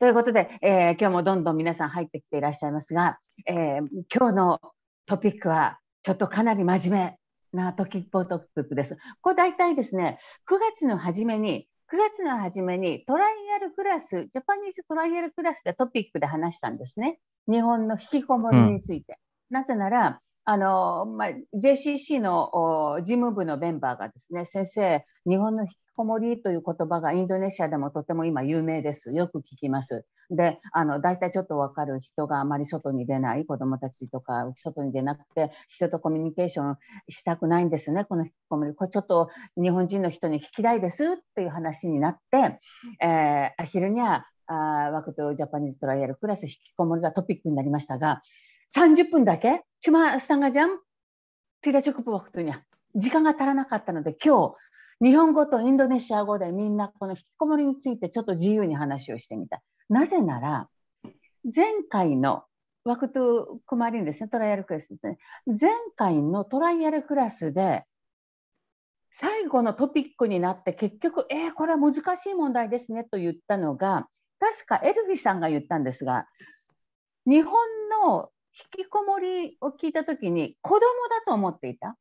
ということで、えー、今日もどんどん皆さん入ってきていらっしゃいますが、えー、今日のトピックはちょっとかなり真面目なトキッポトピックです。これ大体ですね、9月の初めに9月の初めにトライアルクラス、ジャパニーズトライアルクラスでトピックで話したんですね。日本の引きこもりについて。うん、なぜなら、あの、まあ、JCC の事務部のメンバーがですね先生日本の引きこもりという言葉がインドネシアでもとても今有名ですよく聞きますであの大体ちょっと分かる人があまり外に出ない子どもたちとか外に出なくて人とコミュニケーションしたくないんですねこの引きこもりこれちょっと日本人の人に聞きたいですっていう話になって、えー、アヒルニャ、あワクトジャパニーズトライアルクラス引きこもりがトピックになりましたが30分だけ、チマスタンガジャン、ティラチョクプワクトに時間が足らなかったので、今日、日本語とインドネシア語でみんなこの引きこもりについてちょっと自由に話をしてみた。なぜなら、前回のワクトクマリンですね、トライアルクラスですね。前回のトライアルクラスで、最後のトピックになって結局、えー、これは難しい問題ですねと言ったのが、確かエルフィさんが言ったんですが、日本の引きこもりを聞いた時に子供だと思っていた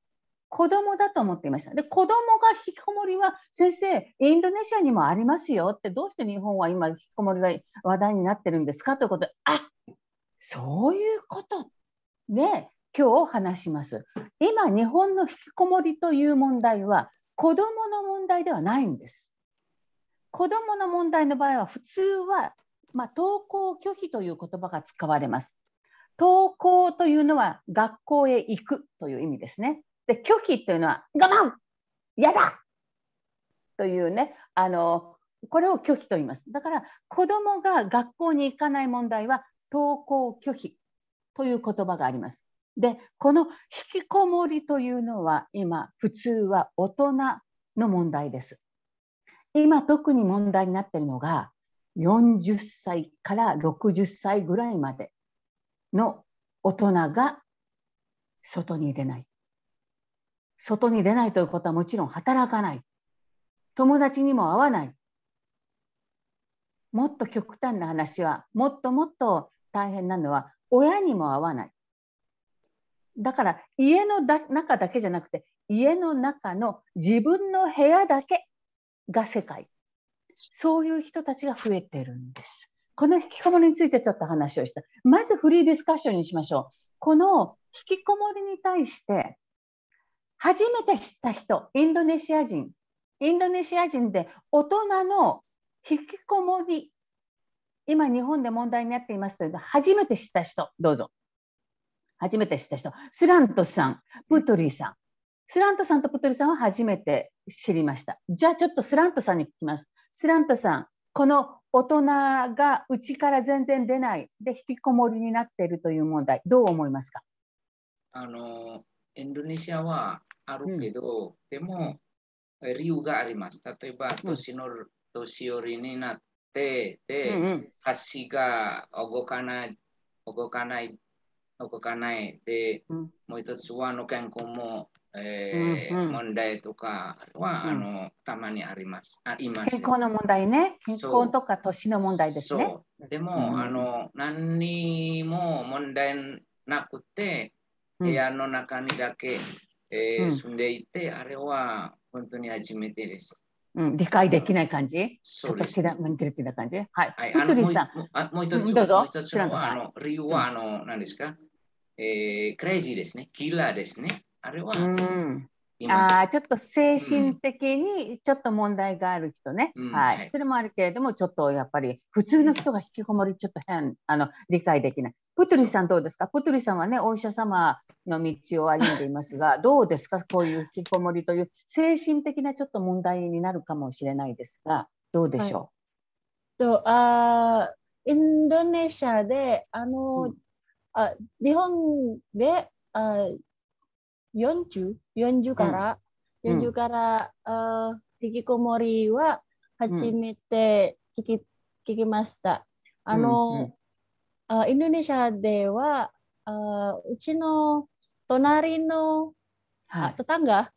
子供だと思っていましたで子供が引きこもりは先生インドネシアにもありますよってどうして日本は今引きこもりが話題になってるんですかということであそういうことね今日話します今日本の引きこもりという問題は子どもの問題ではないんです子どもの問題の場合は普通は、まあ、登校拒否という言葉が使われます登校というのは学校へ行くという意味ですね。で拒否というのは我慢やだというねあのこれを拒否と言います。だから子どもが学校に行かない問題は登校拒否という言葉があります。でこの引きこもりというのは今普通は大人の問題です。今特に問題になっているのが40歳から60歳ぐらいまでの大人が外に出ない。外に出ないということはもちろん働かない。友達にも会わない。もっと極端な話は、もっともっと大変なのは、親にも会わない。だから家の中だけじゃなくて、家の中の自分の部屋だけが世界。そういう人たちが増えてるんです。この引きこもりについてちょっと話をした。まずフリーディスカッションにしましょう。この引きこもりに対して、初めて知った人、インドネシア人、インドネシア人で大人の引きこもり、今日本で問題になっていますというと、初めて知った人、どうぞ。初めて知った人、スラントさん、プトリーさん。スラントさんとプトリーさんは初めて知りました。じゃあちょっとスラントさんに聞きます。スラントさん、この大人が家から全然出ないで引きこもりになっているという問題どう思いますかあのインドネシアはあるけど、うん、でも理由があります。例えば年の、年寄りになってで、うんうん、足が動かない動かない動かないで、うん、もう一つはの健康もえー、うんうん、問題とかは、うん、あのたまにあります。あります健康の問題ね。健康とか年の問題ですね。でも、うん、あの何にも問題なくて、部屋の中にだけ、えー、住んでいて、あれは本当に初めてです。うん、理解できない感じ。そうです。ちょっと知らな感じ。はい。はい、あのもうあもう一つ、どうぞ。もう一つのあの理由は、あの、何ですか、えー、クレイジーですね。キラーですね。あれは、うん、あちょっと精神的にちょっと問題がある人ね、うん、はい、それもあるけれども、ちょっとやっぱり普通の人が引きこもり、ちょっと変あの理解できない。プトリさん、どうですかプトリさんはね、お医者様の道を歩んでいますが、どうですか、こういう引きこもりという精神的なちょっと問題になるかもしれないですが、どうでしょう。はい、とあインドネシアであの、うん、あ日本であ Yonju, Yonju hmm. kara, hmm. Yonju kara uh, hikikomori wa hachimete hmm. kiki kikimasta. Hmm, ano hmm. Uh, Indonesia de wa uh, eh, uchi no tonari no uh, tetangga.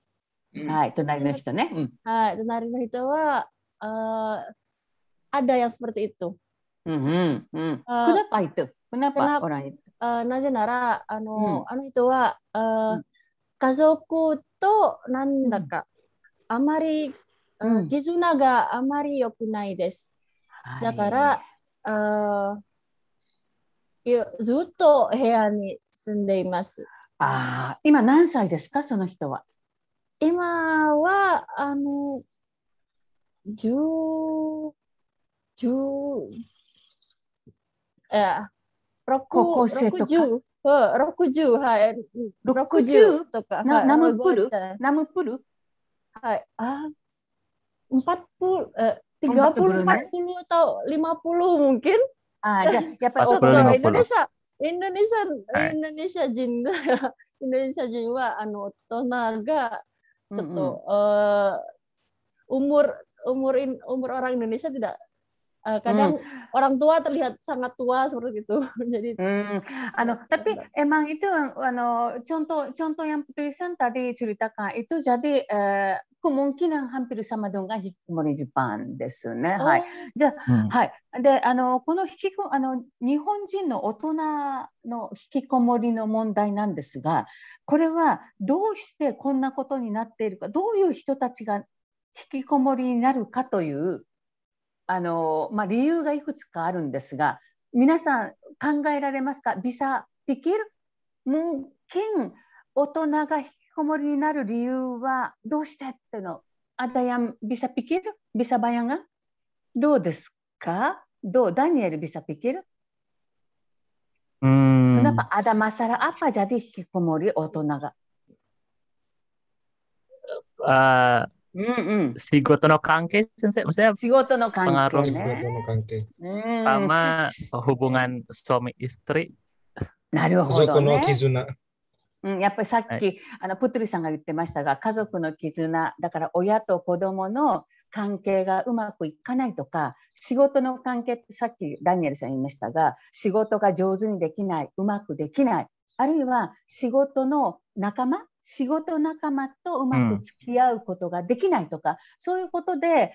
Hmm. Hai, tonari no hito ne. Hai, tonari no hito wa uh, ada yang seperti itu. Hmm. Hmm. Uh, kenapa itu? Kenapa, kenapa orang itu? Uh, nazenara, ano, hmm. ano itu wa uh, hmm. 家族となんだか、あまり、うん、絆があまり良くないです。だから、あずっと部屋に住んでいます。あ今何歳ですか、その人は。今は、あの、十、十、え高校生とか。60はい60 60? 60? tiga puluh, empat puluh atau 50 mungkin. Ah, ya, ya Indonesia, Indonesia, Indonesia jin, Indonesia jin wa anu tonaga umur umur in, umur orang Indonesia tidak Uh, kadang hmm. orang tua terlihat sangat tua seperti itu. Jadi hmm. ano, tapi emang itu ano contoh contoh yang Petrisen tadi ceritakan itu jadi eh, kemungkinan hampir sama dengan hikikomori Jepang ですね。はい。じゃあ、うん、はい。で、あのこの引きこあの日本人の大人の引きこもりの問題なんですが、これはどうしてこんなことになっているか、どういう人たちが引きこもりになるかというあのまあ、理由がいくつかあるんですが皆さん考えられますかビサピキルムンキン大人が引きこもりになる理由はどうしてってのアダヤンビサピキルビサバヤンがどうですかどうダニエルビサピキルうんやっぱアダマサラアパジャで引きこもり大人が仕事の関係先生 u r o n す仕事の関係 e あ e n s e i m a k s u d n y h u b u n g a n suami istri. なるほど、ね。うん、やっぱりさっき、はい、あのプトリさんが言ってましたが家族の絆だから親と子供の関係がうまくいかないとか仕事の関係ってさっきダニエルさん言いましたが仕事が上手にできないうまくできないあるいは仕事の仲間仕事仲間とうまく付き合うことができないとか、うん、そういうことで、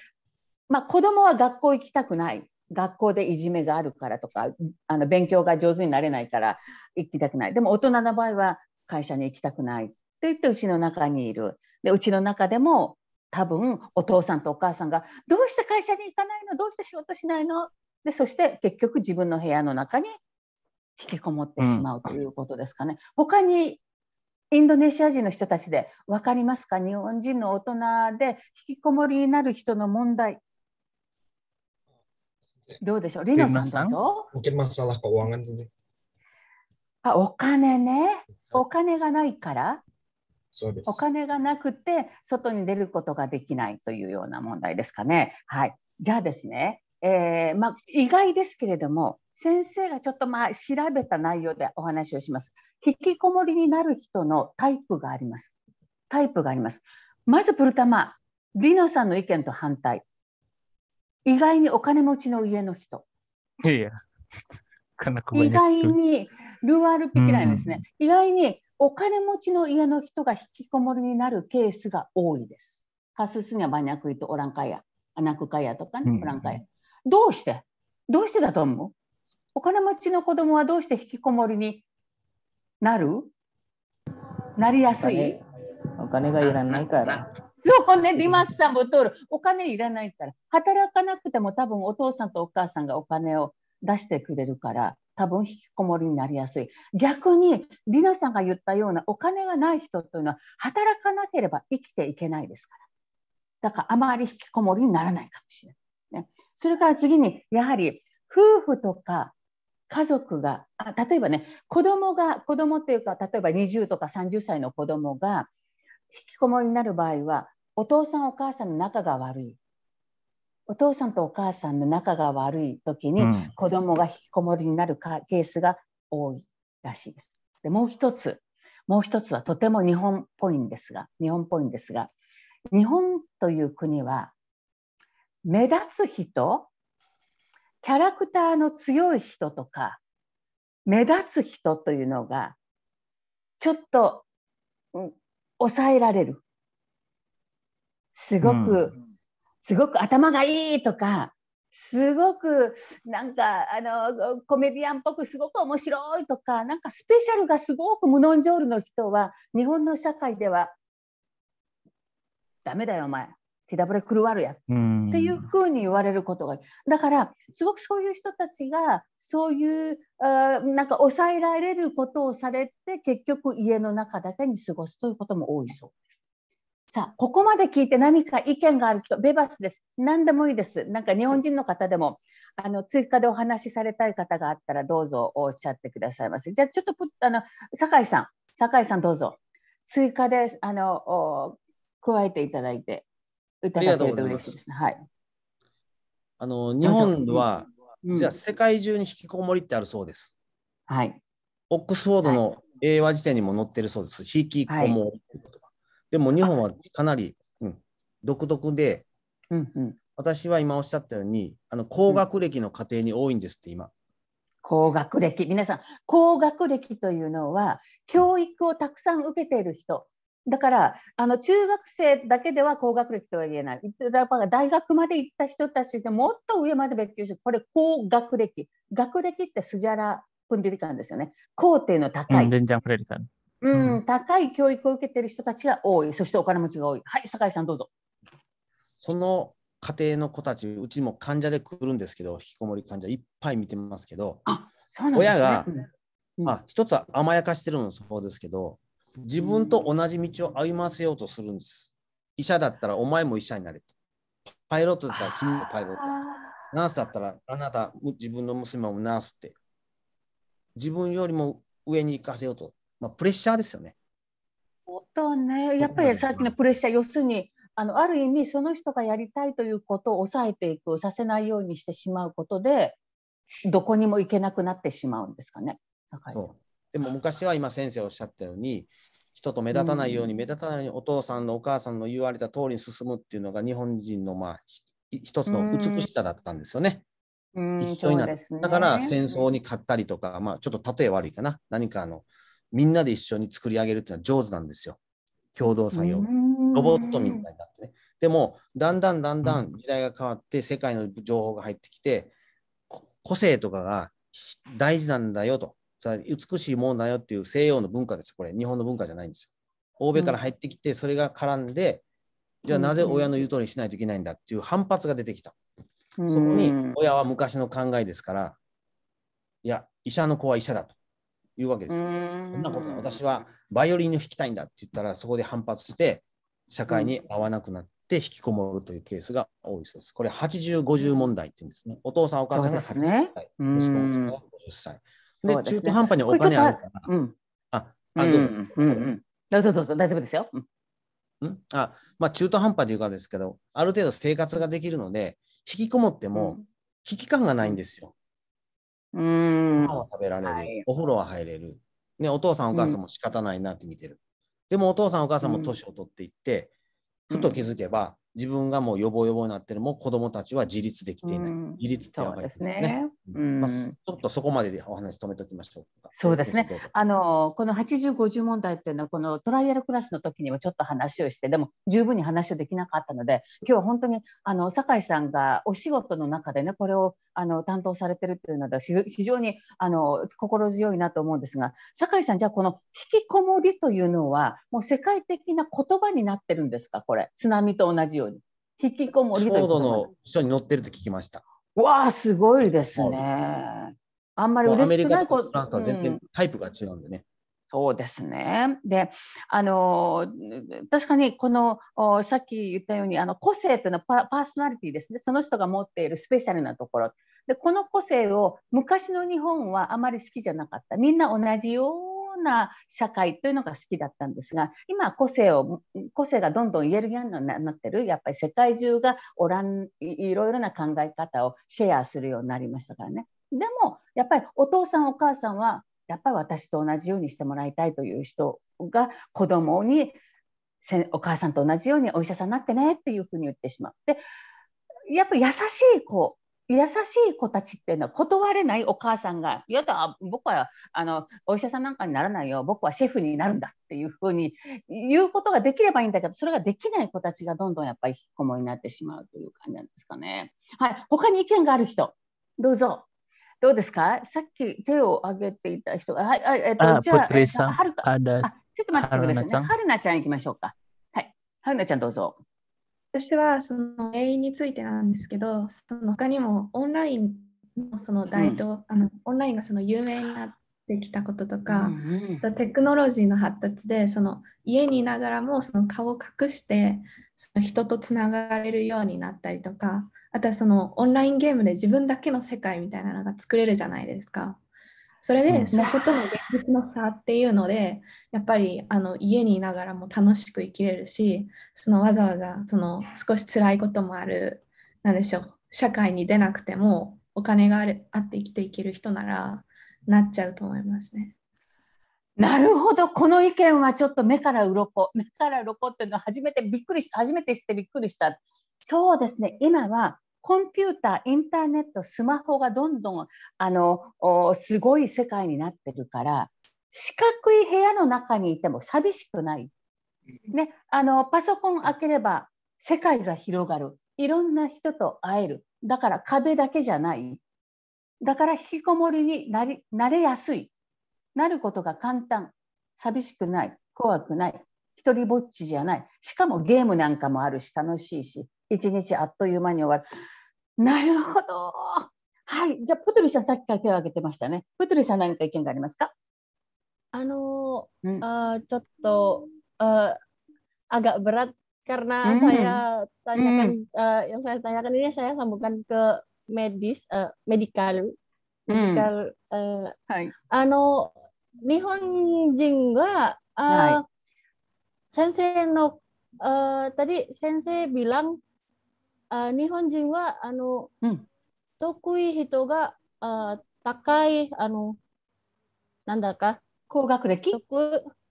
まあ、子供は学校行きたくない学校でいじめがあるからとかあの勉強が上手になれないから行きたくないでも大人の場合は会社に行きたくないって言ってうちの中にいるでうちの中でも多分お父さんとお母さんがどうして会社に行かないのどうして仕事しないのでそして結局自分の部屋の中に引きこもってしまうということですかね。他にインドネシア人の人たちで分かりますか日本人の大人で引きこもりになる人の問題。どうでしょうリノさんどうぞ。あ、お金ね。お金がないから。そうです。お金がなくて、外に出ることができないというような問題ですかね。はい。じゃあですね、えー、まあ、意外ですけれども先生がちょっとまあ調べた内容でお話をします。引きこもりになる人のタイプがあります。タイプがあります。まずプルタマ、リノさんの意見と反対。意外にお金持ちの家の人。いや意外にルアルピキライですね、うん、意外にお金持ちの家の人が引きこもりになるケースが多いです。カススニャバニャクイとオランカヤ、アナクカヤとかね、オランカヤ。どうしてどうしてだと思うお金持ちの子供はどうして引きこもりになるなりやすいお金がいらないから。そうね、リマスさんも通る。お金いらないから。働かなくても多分お父さんとお母さんがお金を出してくれるから、多分引きこもりになりやすい。逆に、リナさんが言ったようなお金がない人というのは、働かなければ生きていけないですから。だからあまり引きこもりにならないかもしれない。ね。それから次に、やはり夫婦とか家族が、あ例えばね、子供が、子供っていうか、例えば20とか30歳の子供が、引きこもりになる場合は、お父さんお母さんの仲が悪い。お父さんとお母さんの仲が悪い時に子供が引きこもりになるケースが多いらしいです。でもう一つ、もう一つはとても日本っぽいんですが、日本っぽいんですが、日本という国は目立つ人キャラクターの強い人とか目立つ人というのがちょっと、うん、抑えられるすごく、うん、すごく頭がいいとかすごくなんかあのコメディアンっぽくすごく面白いとかなんかスペシャルがすごく無ンジョールの人は日本の社会ではダメだよお前手だぶれ狂わるやっていうふうに言われることがだからすごくそういう人たちがそういうあなんか抑えられることをされて結局家の中だけに過ごすということも多いそうです。さあここまで聞いて何か意見がある人ベバスです何でもいいですなんか日本人の方でもあの追加でお話しされたい方があったらどうぞおっしゃってくださいませじゃあちょっとあの酒井さん酒井さんどうぞ追加であの加えていただいて伺っていると嬉しいですね。はい。あの日本は、うん、じゃあ世界中に引きこもりってあるそうです。はい。オックスフォードの英和辞典にも載ってるそうです。はい、引きこもりって言葉。でも日本はかなり、うん、独特で、うんうん、私は今おっしゃったようにあの高学歴の家庭に多いんですって今。高学歴皆さん高学歴というのは教育をたくさん受けている人だから、あの中学生だけでは高学歴とは言えない。だから大学まで行った人たちでもっと上まで別強して、これ高学歴。学歴ってスジャラ・プンデリカンですよね。高の高いうのは高い。うん、うん、高い教育を受けてる人たちが多い。そしてお金持ちが多い。はい、酒井さんどうぞ。その家庭の子たち、うちも患者で来るんですけど、引きこもり患者いっぱい見てますけど、ね、親が、うん、まあ一つは甘やかしてるのもそうですけど、自分と同じ道を歩ませようとするんです。医者だったらお前も医者になれと。パイロットだったら君もパイロット。ナースだったらあなた、自分の娘もナースって。自分よりも上に行かせようと。まあ、プレッシャーですよね。とね、やっぱりさっきのプレッシャー、要するにあのある意味その人がやりたいということを抑えていくさせないようにしてしまうことでどこにも行けなくなってしまうんですかね。高井さんでも昔は今先生おっしゃったように人と目立たないように、目立たないようにお父さんのお母さんの言われた通りに進むっていうのが日本人のまあ一つの美しさだったんですよね。一緒になって、だから戦争に勝ったりとか、まあ、ちょっと例え悪いかな何かあのみんなで一緒に作り上げるっていうのは上手なんですよ共同作業ロボットみたいになってねでもだんだんだんだん時代が変わって世界の情報が入ってきて個性とかが大事なんだよと美しいもんだよっていう西洋の文化ですこれ日本の文化じゃないんですよ欧米から入ってきてそれが絡んで、うん、じゃあなぜ親の言う通りにしないといけないんだっていう反発が出てきた、うん、そこに親は昔の考えですからいや医者の子は医者だというわけです、うん、そんなこと私はバイオリンを弾きたいんだって言ったらそこで反発して社会に合わなくなって引きこもるというケースが多いそうです。これ8050問題って言うんですね。お父さんお母さんが80歳、ね、息子が50歳、で、ね、中途半端にお金あるから。うん。あ、あ、どうぞ。うんうんどうぞ大丈夫ですよ。うん。あ、まあ中途半端というかですけど、ある程度生活ができるので、引きこもっても、危機感がないんですよ。うん。ご飯は食べられる、はい、お風呂は入れる。ね、お父さんお母さんも仕方ないなって見てる。でもお父さんお母さんも年を取っていって、ふと気づけば、自分がもう予防予防になってるも子供たちは自立できていない。自立ってわかりますね。ちょっとそこまででお話止めておきましょうか。そうですね。あのこの80、50問題っていうのはこのトライアルクラスの時にもちょっと話をして、でも十分に話をできなかったので、今日は本当にあの酒井さんがお仕事の中でねこれをあの担当されてるっていうので非常にあの心強いなと思うんですが、酒井さんじゃあこの引きこもりというのはもう世界的な言葉になってるんですかこれ津波と同じように。引きこもりというの人に乗ってると聞きました。わあ、すごいですね。あんまり嬉しくないこと。なんか全然タイプが違うんでね。うんそうですね。で、あの確かにこのさっき言ったようにあの個性というのはパーソナリティですね。その人が持っているスペシャルなところ。で、この個性を昔の日本はあまり好きじゃなかった。みんな同じよな社会というのが好きだったんですが今個性を個性がどんどん言えるようになってるやっぱり世界中がおらんいろいろな考え方をシェアするようになりましたからね。でもやっぱりお父さんお母さんはやっぱり私と同じようにしてもらいたいという人が子供にお母さんと同じようにお医者さんになってねっていうふうに言ってしまってやっぱ優しい子優しい子たちっていうのは断れないお母さんが「いやだ僕はあのお医者さんなんかにならないよ僕はシェフになるんだ」っていうふうに言うことができればいいんだけどそれができない子たちがどんどんやっぱり引きこもりになってしまうという感じなんですかね。はい、他に意見がある人どうぞどうですかさっき手を挙げていた人はい、えっと、じゃあ、はるかあちょっと待ってくださいね。はるなちゃん行きましょうか。はい、はるなちゃんどうぞ。私はその原因についてなんですけど、その他にもオンラインのその大統、うん、あのオンラインがその有名になってきたこととか、うんうん、テクノロジーの発達でその家にいながらもその顔を隠してその人とつながれるようになったりとか、あとはそのオンラインゲームで自分だけの世界みたいなのが作れるじゃないですか。それでそことの現実の差っていうのでやっぱりあの家にいながらも楽しく生きれるしそのわざわざその少し辛いこともあるなんでしょう社会に出なくてもお金があるあって生きていける人ならなっちゃうと思いますね。なるほどこの意見はちょっと目から鱗目から鱗っていうのは初めてびっくりし初めてしてびっくりしたそうですね今はコンピューター、インターネット、スマホがどんどんあのすごい世界になってるから四角い部屋の中にいても寂しくない。ね、あのパソコン開ければ世界が広がるいろんな人と会えるだから壁だけじゃないだから引きこもりになり慣れやすいなることが簡単寂しくない怖くない一人ぼっちじゃないしかもゲームなんかもあるし楽しいし一日あっという間に終なるほど。はい。じゃあ、プトリさん、さっきから手を挙げてましたね。プトリさん、何か意見がありますかあのあ、ちょっと、あが、ブラッカナ、サヤ、タニャカン、サヤ、タニャカン、サヤ、サムカン、ケ、メディス、メディカル、メディカル、あの、日本人は、あはい、先生の、あ、たり、先生、ビラン、あ日本人はあの、うん、得意人があ高いあのなんだか高学歴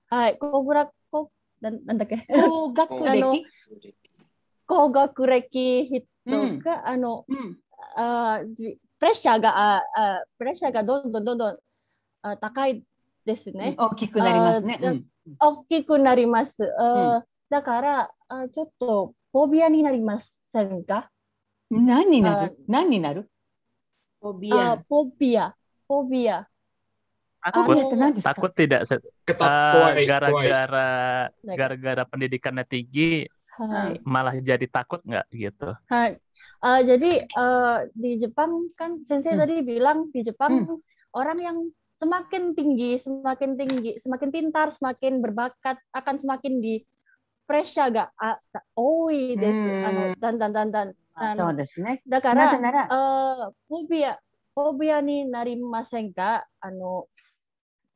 はい高学高ななんだっけ高学歴高学歴人が、うん、あの、うん、あプレッシャーがああプレッシャーがどんどんどんどんあ高いですね、大きくなりますね、大きくなります、ん、だからあちょっとフォビアになりませんか何になる何になるフォビア。あフォビア。フォビア。Aku oh, takut tidak gara-gara gara-gara pendidikannya tinggi Hai. malah jadi takut nggak gitu? Hai. Uh, jadi uh, di Jepang kan sensei hmm. tadi bilang di Jepang hmm. orang yang semakin tinggi, semakin tinggi, semakin pintar, semakin berbakat akan semakin di プレッシャーがあ多いです。あのだんだんだんだん。そうですね。だから、なあフォビア、フビアになりませんかあの、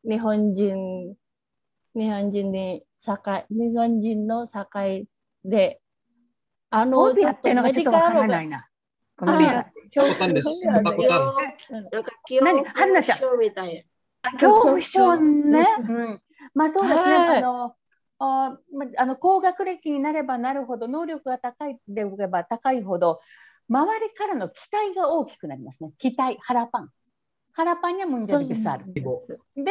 日本人、日本人に境、日本人の境で、あの、フォビアってのがちょっとわからないな。ごめんな恐怖症みたい。恐怖症ね。まあそうですね。あのああの高学歴になればなるほど能力が高いでおけば高いほど周りからの期待が大きくなりますね期待腹パン腹パンにはムンジェルビサールで、うん、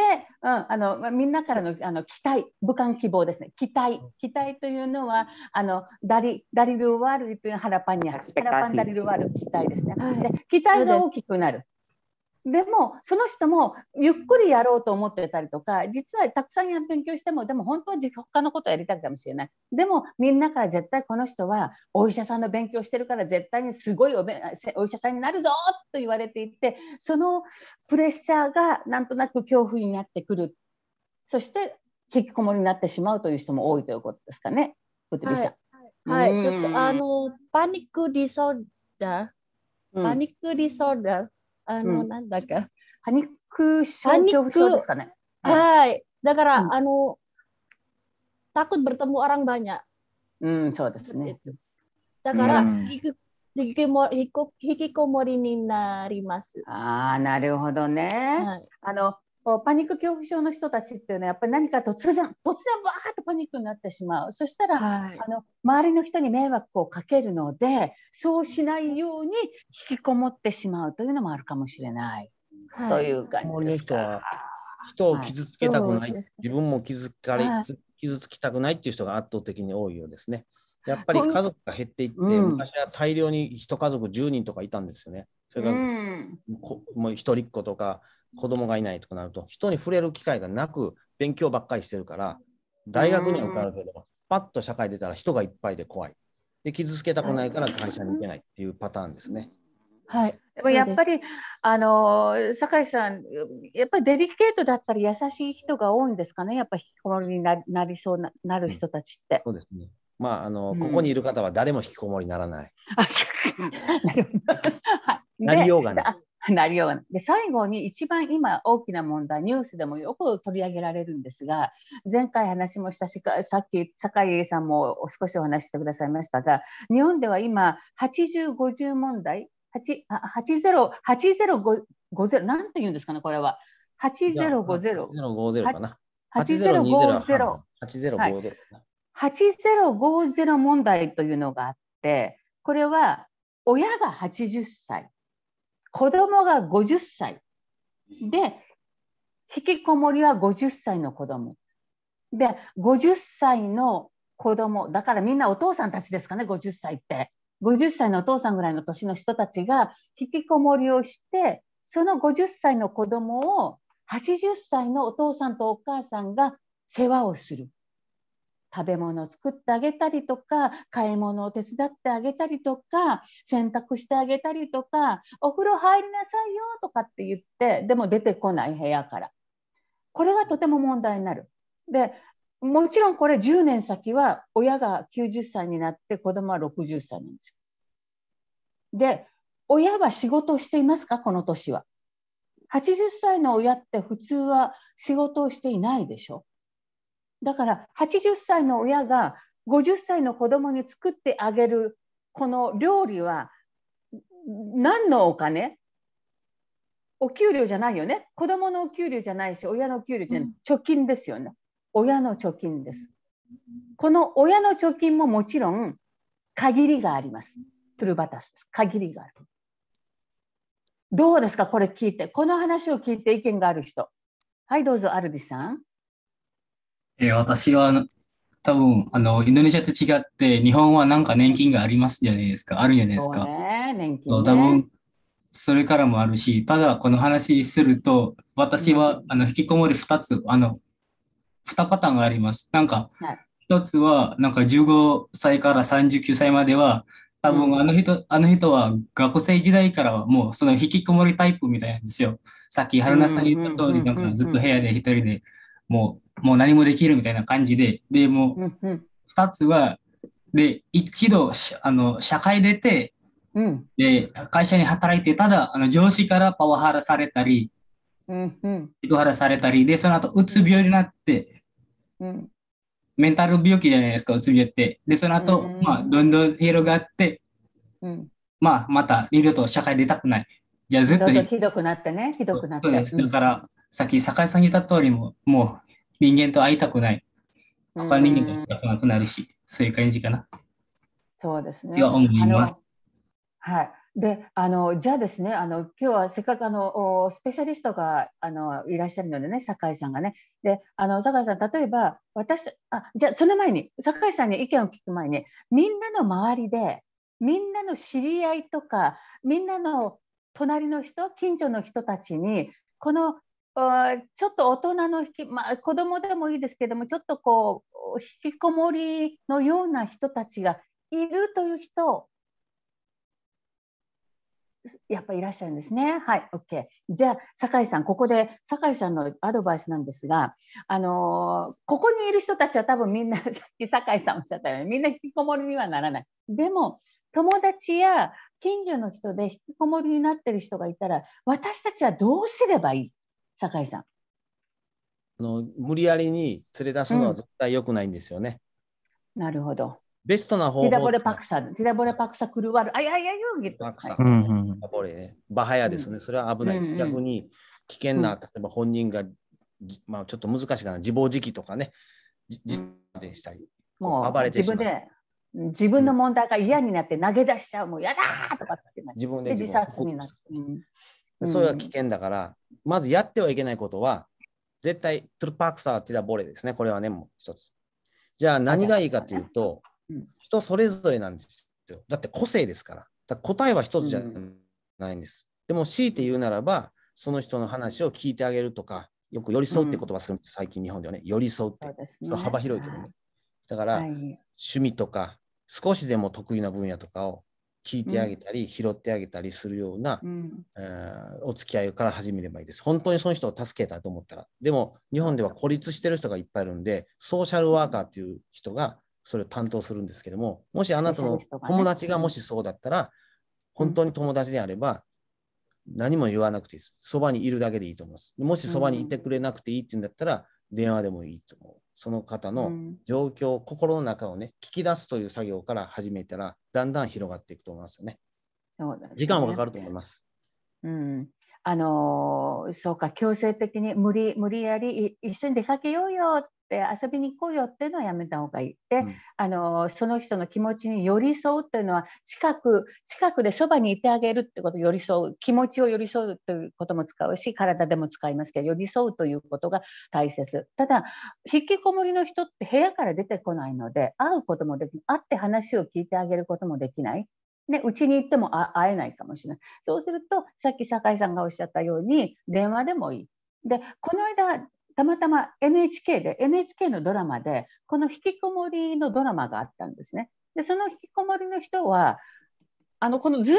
あのみんなからのあの期待武漢希望ですね期待期待というのはあのダリダリルワールという腹パンにある腹パンダリルワール期待ですね、はい、で期待が大きくなるでもその人もゆっくりやろうと思ってたりとか実はたくさん勉強してもでも本当は他のことやりたいかもしれないでもみんなから絶対この人はお医者さんの勉強してるから絶対にすごいおべお医者さんになるぞと言われていってそのプレッシャーがなんとなく恐怖になってくるそして引きこもりになってしまうという人も多いということですかね。はい、はい、ちょっとあのパニックディソーダー、パニックディソーダーあの、うん、なんだっけパニック症ですかね。はい。だから、うん、あの takut bertemu orang banyak。うん、そうですね。だから、う引きこもりになります。ああ、なるほどね。はい、あのパニック恐怖症の人たちっていうのはやっぱり何か突然突然わーっとパニックになってしまうそしたら、はい、あの周りの人に迷惑をかけるのでそうしないように引きこもってしまうというのもあるかもしれない、はい、という感じですか。人を傷つけたくない、はい、自分も傷つかれ、傷つきたくないっていう人が圧倒的に多いようですね。やっぱり家族が減っていって、うん、昔は大量に1家族10人とかいたんですよね。それが、うん、もう一人っ子とか子供がいないとかなると、人に触れる機会がなく、勉強ばっかりしてるから、大学には受かるけど、パッと社会出たら人がいっぱいで怖い。で、傷つけたくないから会社に行けないっていうパターンですね。はい、でもやっぱりあの酒井さん、やっぱりデリケートだったり優しい人が多いんですかね、やっぱり引きこもりになりそうななる人たちって、うん。そうですね。まああの、うん、ここにいる方は誰も引きこもりにならない。なりようがない。なるようなで最後に一番今大きな問題ニュースでもよく取り上げられるんですが前回話もしたしさっき酒井さんも少しお話ししてくださいましたが日本では今8050問題8050なんて言うんですかねこれは8050。8050かな。8050。8050。8050問題というのがあってこれは親が80歳子供が50歳で引きこもりは50歳の子供で50歳の子供だからみんなお父さんたちですかね50歳って50歳のお父さんぐらいの年の人たちが引きこもりをしてその50歳の子供を80歳のお父さんとお母さんが世話をする食べ物を作ってあげたりとか買い物を手伝ってあげたりとか洗濯してあげたりとかお風呂入りなさいよとかって言ってでも出てこない部屋からこれがとても問題になる。でもちろんこれ10年先は親が90歳になって子供は60歳なんですよ。で親は仕事をしていますかこの年は。80歳の親って普通は仕事をしていないでしょ。だから80歳の親が50歳の子供に作ってあげるこの料理は何のお金お給料じゃないよね子供のお給料じゃないし親のお給料じゃない、貯金ですよね親の貯金ですこの親の貯金ももちろん限りがありますトゥルバタスです限りがあるどうですかこれ聞いてこの話を聞いて意見がある人はいどうぞアルビさんえー私は多分、あの、インドネシアと違って、日本はなんか年金がありますじゃないですか。あるじゃないですそうか。ね、年そう金多ね。分、それからもあるし、ただこの話すると、私はあの引きこもり2つ、あの、2パターンがあります。なんか、1つは、なんか15歳から39歳までは、多分あの人、あの人は学生時代からはもうその引きこもりタイプみたいなんですよ。さっき春菜さん言った通り、なんかずっと部屋で1人でもうもう何もできるみたいな感じで、で、もう、2つは、で、一度、あの、社会出て、うん、で、会社に働いて、ただ、あの上司からパワハラされたり、うんうん、セクハラされたり、で、その後、うつ病になって、うん、メンタル病気じゃないですか、うつ病って。で、その後、うんうん、まあ、どんどん広がって、うん、まあ、また二度と社会出たくない。じゃあ、ずっと。ひどくなってね、ひどくなって。そうです。だから、さっき、酒井さん言った通りも、もう、人間と会いたくない。他人間が会いたくなくなるし、そういう感じかな。そうですね。思います。はい。であのじゃあですねあの今日はせっかくあのスペシャリストがあのいらっしゃるのでね酒井さんがねであの酒井さん例えば私あじゃあその前に酒井さんに意見を聞く前にみんなの周りでみんなの知り合いとかみんなの隣の人近所の人たちにこのちょっと大人の引き、まあ、子供でもいいですけどもちょっとこう引きこもりのような人たちがいるという人やっぱりいらっしゃるんですね。はい、OK。じゃあ、酒井さん、ここで酒井さんのアドバイスなんですが、あのー、ここにいる人たちは多分みんな、さっき酒井さんおっしゃったように、みんな引きこもりにはならない。でも、友達や近所の人で引きこもりになってる人がいたら、私たちはどうすればいい酒井さん。あの無理やりに連れ出すのは絶対良くないんですよね。うん、なるほど。ベストな方法。ティダボレパクサ、ティダボレパクサクルワル、あややよ、ゲッパクサ、うんうん、これ、バハヤですね、それは危ない。うんうん、逆に危険な、例えば本人が、まあちょっと難しいかな、自暴自棄とかね、自でしたり、もう暴れてしまう。自分の問題が嫌になって投げ出しちゃう、もうやだとかって自分で自殺になって、それが危険だから、うん、まずやってはいけないことは、絶対トゥルパクサーっていうボレですね。これはね、もう一つ。じゃあ何がいいかというと、人それぞれなんですよ。だって個性ですから。から答えは一つじゃないんです。うん、でも強いて言うならば、その人の話を聞いてあげるとか、よく寄り添うって言葉するんです、うん、最近日本ではね。寄り添うって。そ、ね、幅広いけどね。だから、はい、趣味とか、少しでも得意な分野とかを聞いてあげたり、拾ってあげたりするような、うん、お付き合いから始めればいいです。本当にその人を助けたと思ったら。でも、日本では孤立してる人がいっぱいいるんで、ソーシャルワーカーっていう人がそれを担当するんですけども、もしあなたの友達がもしそうだったら、本当に友達であれば、何も言わなくていいです。そばにいるだけでいいと思います。もしそばにいてくれなくていいって言うんだったら、電話でもいいと思う。その方の状況、うん、心の中をね聞き出すという作業から始めたらだんだん広がっていくと思いますよね。そうだね時間はかかると思います。うん、あのそうか強制的に無理無理やり一緒に出かけようよって遊びに行こうよっていうのはやめた方がいいって、うん、あのその人の気持ちに寄り添うっていうのは近く近くでそばにいてあげるってこと寄り添う気持ちを寄り添うということも使うし体でも使いますけど寄り添うということが大切ただ引きこもりの人って部屋から出てこないので会うこともできない会って話を聞いてあげることもできないね、うちに行っても会えないかもしれない。そうすると、さっき酒井さんがおっしゃったように、電話でもいい。で、この間、たまたま NHK で、NHK のドラマで、この引きこもりのドラマがあったんですね。で、その引きこもりの人は、あの、この Zoom でね、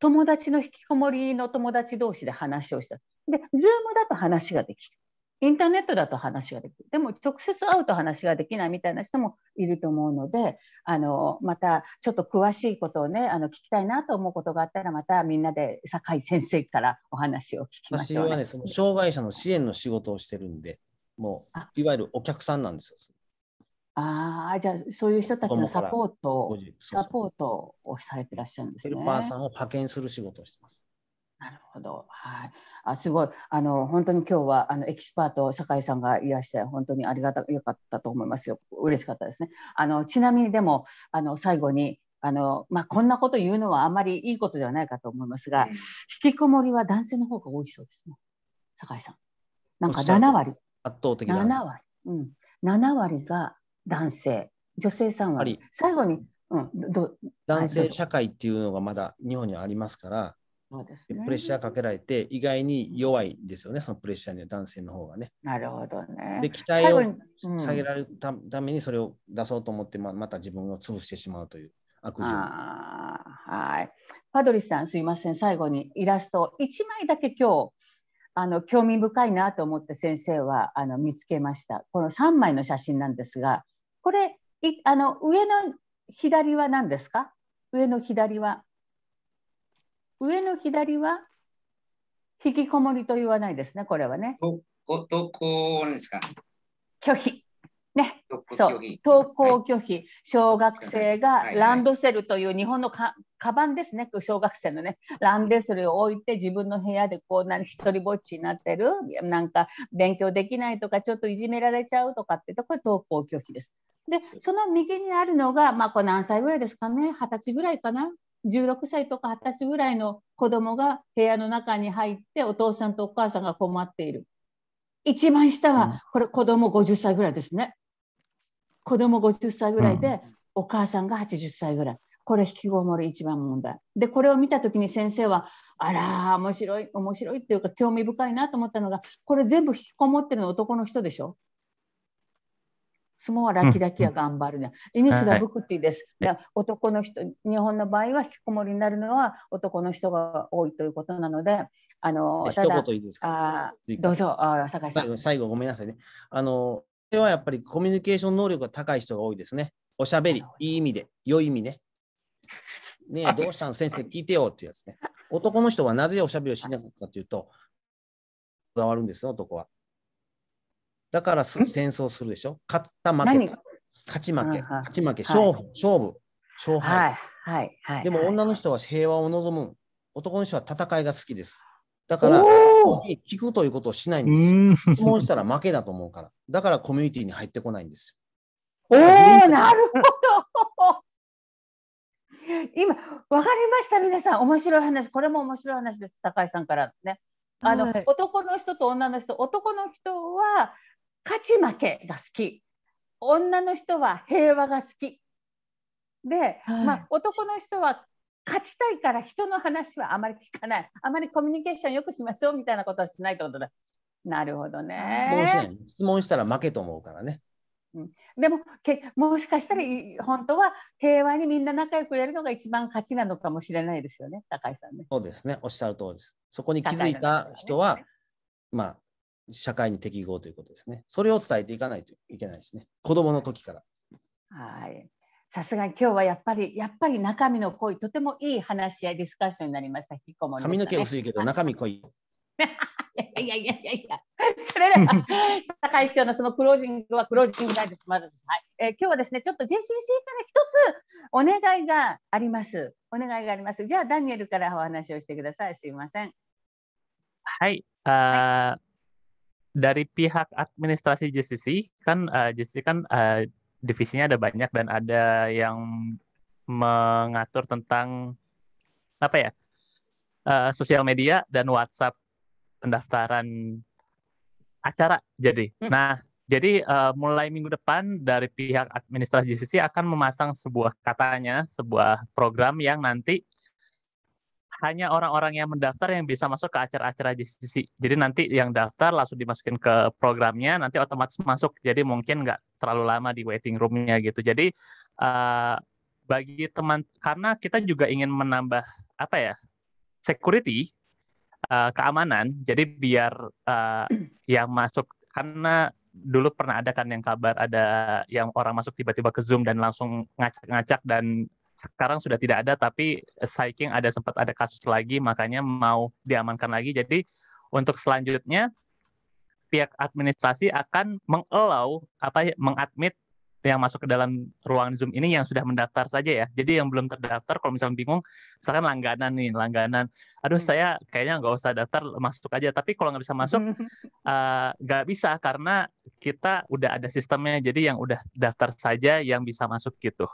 友達の引きこもりの友達同士で話をした。で、Zoom だと話ができる。インターネットだと話ができる。でも直接会うと話ができないみたいな人もいると思うので、あの、またちょっと詳しいことをね、あの、聞きたいなと思うことがあったら、またみんなで酒井先生からお話を聞きましょう、ね、私はね、その障害者の支援の仕事をしてるんで、もう、いわゆるお客さんなんですよ。ああ、じゃあそういう人たちのサポートを、サポートをされてらっしゃるんですね。ヘルパーさんを派遣する仕事をしてます。なるほど、はい、あすごいあの本当に今日はあのエキスパート酒井さんがいらして本当にありがたよかったと思いますよ嬉しかったですねあのちなみにでもあの最後にあのまあ、こんなこと言うのはあまりいいことではないかと思いますが、引きこもりは男性の方が多いそうですね酒井さんなんか7割圧倒的な7割、うん、7割が男性女性3割最後に、うん、ど男性社会っていうのがまだ日本にはありますから、プレッシャーかけられて、意外に弱いですよね、そのプレッシャーに男性の方がね。なるほどね。で、期待を下げられるためにそれを出そうと思って、また自分を潰してしまうという悪循環。はい。パドリさん、すいません、最後にイラスト1枚だけ今日あの興味深いなと思って先生はあの見つけました。この3枚の写真なんですが、これ、いあの上の左は何ですか上の左は上の左は引きこもりと言わないですね、これはね。登校ですか拒否。ね、そう登校拒否、はい、小学生がランドセルという日本のか、かばんですね、小学生のね、ランドセルを置いて自分の部屋でこうなり、一人ぼっちになってる、なんか勉強できないとか、ちょっといじめられちゃうとかってとこれ登校拒否です。で、その右にあるのが、まあ、これ何歳ぐらいですかね、二十歳ぐらいかな、16歳とか20歳ぐらいの子供が部屋の中に入ってお父さんとお母さんが困っている。一番下は、これ子供50歳ぐらいですね。子供50歳ぐらいで、お母さんが80歳ぐらい。これ引きこもり一番問題。で、これを見た時に先生は、あら、面白い、面白いっていうか興味深いなと思ったのが、これ全部引きこもってるの男の人でしょ相撲はラキラキは頑張るね。イニスブクティです。はい、男の人、日本の場合は引きこもりになるのは男の人が多いということなので、あの、ただ一言いいですかどうぞ、あ坂井さん。最後、ごめんなさいね。あの、これはやっぱりコミュニケーション能力が高い人が多いですね。おしゃべり、いい意味で、良い意味ね。ねえ、どうしたの先生、聞いてよっていうやつね。男の人はなぜおしゃべりをしなかったかというと、こだわるんですよ、男は。だから戦争するでしょ勝った負けた。勝ち負け、勝ち負け、勝負、勝負、勝敗。はいはい、でも女の人は平和を望む。男の人は戦いが好きです。だから、聞くということをしないんですよ。質問したら負けだと思うから。だからコミュニティに入ってこないんですよ。おお、なるほど。今、わかりました、皆さん。面白い話。これも面白い話です。高井さんからね。あの、はい、男の人と女の人。男の人は、勝ち負けが好き女の人は平和が好きで、はい、まあ、男の人は勝ちたいから人の話はあまり聞かないあまりコミュニケーションよくしましょうみたいなことはしないってことだなるほどね質問したら負けと思うからね、うん、でもけもしかしたら本当は平和にみんな仲良くやるのが一番勝ちなのかもしれないですよね高井さんねそうですねおっしゃる通りですそこに気づいた人は、ね、まあ社会に適合ということですね。それを伝えていかないといけないですね。子供の時から。はい。さすがに今日はやっぱりやっぱり中身の濃いとてもいい話し合いディスカッションになりました。引きこもり、ね、髪の毛薄いけど中身濃い。いやいやいやいや、それでは、坂井市長のそのクロージングはクロージングガイす。まずです。はい、えー、今日はですね、ちょっと JCC から一つお願いがあります。お願いがあります。じゃあ、ダニエルからお話をしてください。すみません。はい。あ、はい dari pihak administrasi JCC kan uh, eh, JCC kan uh, divisinya ada banyak dan ada yang mengatur tentang apa ya uh, sosial media dan WhatsApp pendaftaran acara jadi. Hmm. Nah jadi uh, mulai minggu depan dari pihak administrasi JCC akan memasang sebuah katanya sebuah program yang nanti hanya orang-orang yang mendaftar yang bisa masuk ke acara-acara JCC. Jadi nanti yang daftar langsung dimasukin ke programnya, nanti otomatis masuk. Jadi mungkin nggak terlalu lama di waiting roomnya gitu. Jadi uh, bagi teman, karena kita juga ingin menambah apa ya security uh, keamanan. Jadi biar uh, yang masuk karena dulu pernah ada kan yang kabar ada yang orang masuk tiba-tiba ke Zoom dan langsung ngacak-ngacak dan sekarang sudah tidak ada tapi eh, Saiking ada sempat ada kasus lagi makanya mau diamankan lagi jadi untuk selanjutnya pihak administrasi akan mengelau apa ya, mengadmit yang masuk ke dalam ruang Zoom ini yang sudah mendaftar saja ya. Jadi yang belum terdaftar kalau misalnya bingung, misalkan langganan nih, langganan. Aduh hmm. saya kayaknya nggak usah daftar, masuk aja. Tapi kalau nggak bisa masuk, eh, nggak uh, bisa karena kita udah ada sistemnya. Jadi yang udah daftar saja yang bisa masuk gitu.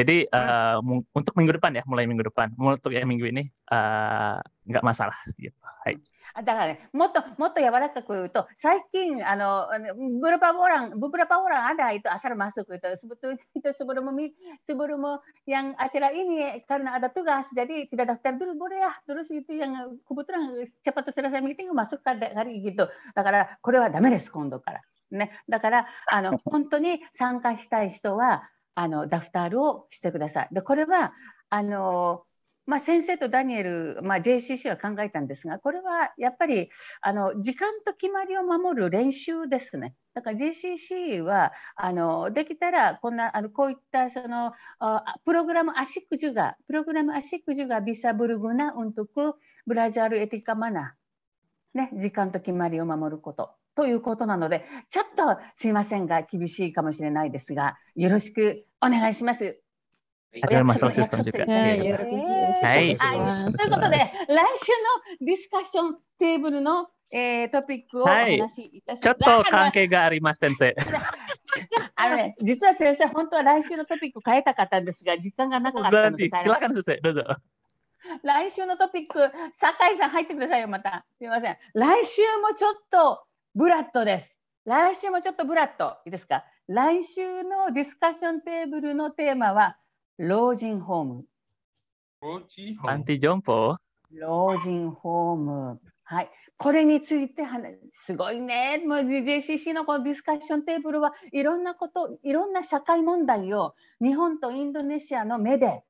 Jadi uh, untuk minggu depan ya, mulai minggu depan. Untuk yang minggu ini eh, nggak uh, masalah gitu. Hai. だからね、もっともっと柔らかく言うと、最近あのブルパボラン、ブルパボラン ada ah, ya, itu asal masuk itu sebetulnya itu sebelum sebelum yang acara ini karena ada tugas jadi tidak daftar dulu boleh ya terus itu yang kebetulan cepat selesai meeting masuk gitu. Nah, あのダフタールをしてください。でこれはあのまあ、先生とダニエル、まあ、JCC は考えたんですがこれはやっぱりあの時間と決まりを守る練習ですねだから JCC はあのできたらこんなあのこういったそのプログラムアシックジュガプログラムアシックジュガビサブルグナウントクブラジャルエティカマナね、時間と決まりを守ることということなのでちょっとすいませんが厳しいかもしれないですがよろしくお願いします。はい、ますはい、ということで、来週のディスカッションテーブルの、えー、トピックをお話しいたします。ちょっと関係があります、先生。あのね、実は先生、本当は来週のトピック変えたかったんですが、時間がなかったので。来週のトピック、酒井さん入ってくださいよ、また。すみません。来週もちょっとブラッドです。来週もちょっとブラッドいいですか来週のディスカッションテーブルのテーマは老人ホーム。老人ホームアンティ・ジョンポ老人ホーム。はい。これについて話すごいね。もう JCC のこのディスカッションテーブルはいろんなこと、いろんな社会問題を日本とインドネシアの目で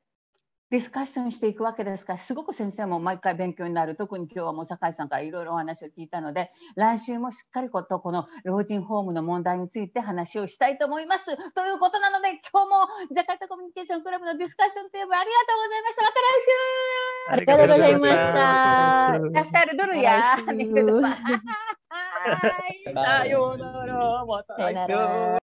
ディスカッションしていくわけですからすごく先生も毎回勉強になる特に今日はもう酒井さんからいろいろお話を聞いたので来週もしっかりことこの老人ホームの問題について話をしたいと思いますということなので今日もジャカルタコミュニケーションクラブのディスカッションテーマありがとうございましたまた来週ありがとうございましたアフタールドルやはい さようならまた来週